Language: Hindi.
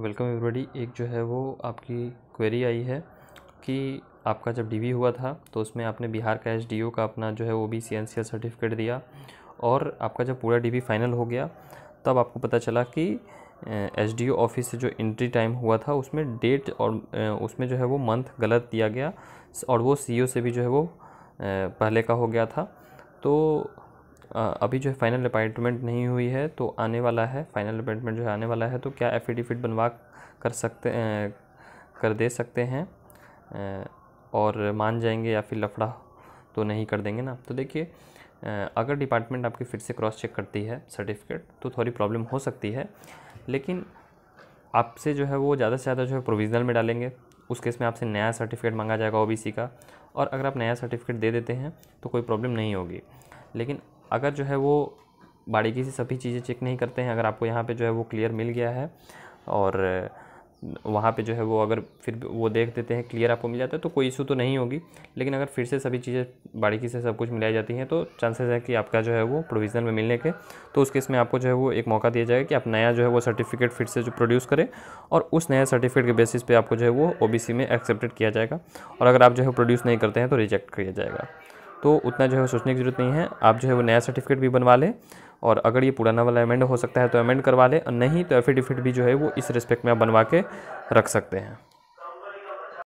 वेलकम एवरीबॉडी एक जो है वो आपकी क्वेरी आई है कि आपका जब डीवी हुआ था तो उसमें आपने बिहार का एस का अपना जो है वो भी सी सर्टिफिकेट दिया और आपका जब पूरा डीवी फाइनल हो गया तब आपको पता चला कि एस डी ऑफिस से जो एंट्री टाइम हुआ था उसमें डेट और उसमें जो है वो मंथ गलत दिया गया और वो सी e से भी जो है वो पहले का हो गया था तो अभी जो है फाइनल अपॉइंटमेंट नहीं हुई है तो आने वाला है फाइनल अपॉइंटमेंट जो है आने वाला है तो क्या एफिडेविट बनवा कर सकते कर दे सकते हैं और मान जाएंगे या फिर लफड़ा तो नहीं कर देंगे ना तो देखिए अगर डिपार्टमेंट आपकी फिर से क्रॉस चेक करती है सर्टिफिकेट तो थोड़ी प्रॉब्लम हो सकती है लेकिन आपसे जो है वो ज़्यादा से ज़्यादा जो है प्रोविज़नल में डालेंगे उस केस में आपसे नया सर्टिफिकेट मांगा जाएगा ओबीसी का और अगर आप नया सर्टिफिकेट दे देते हैं तो कोई प्रॉब्लम नहीं होगी लेकिन अगर जो है वो बारीकी से सभी चीज़ें चेक नहीं करते हैं अगर आपको यहाँ पे जो है वो क्लियर मिल गया है और वहाँ पे जो है वो अगर फिर वो देख देते हैं क्लियर आपको मिल जाता है तो कोई इशू तो नहीं होगी लेकिन अगर फिर से सभी चीज़ें बारीकी से सब कुछ मिलाई जाती हैं तो चांसेस है कि आपका जो है वो प्रोविज़नल में मिलने के तो उस केस में आपको जो है वो एक मौका दिया जाएगा कि आप नया जो है वो सर्टिफिकेट फिर से जो प्रोड्यूस करें और उस नया सर्टिफिकेट के बेसिस पर आपको जो है वो ओ में एक्सेप्टेड किया जाएगा और अगर आप जो है प्रोड्यूस नहीं करते हैं तो रिजेक्ट किया जाएगा तो उतना जो है सोचने की ज़रूरत नहीं है आप जो है वो नया सर्टिफिकेट भी बनवा लें और अगर ये पुराना वाला अमेंड हो सकता है तो अमेंड करवा लें नहीं तो एफिडेविट भी जो है वो इस रिस्पेक्ट में आप बनवा के रख सकते हैं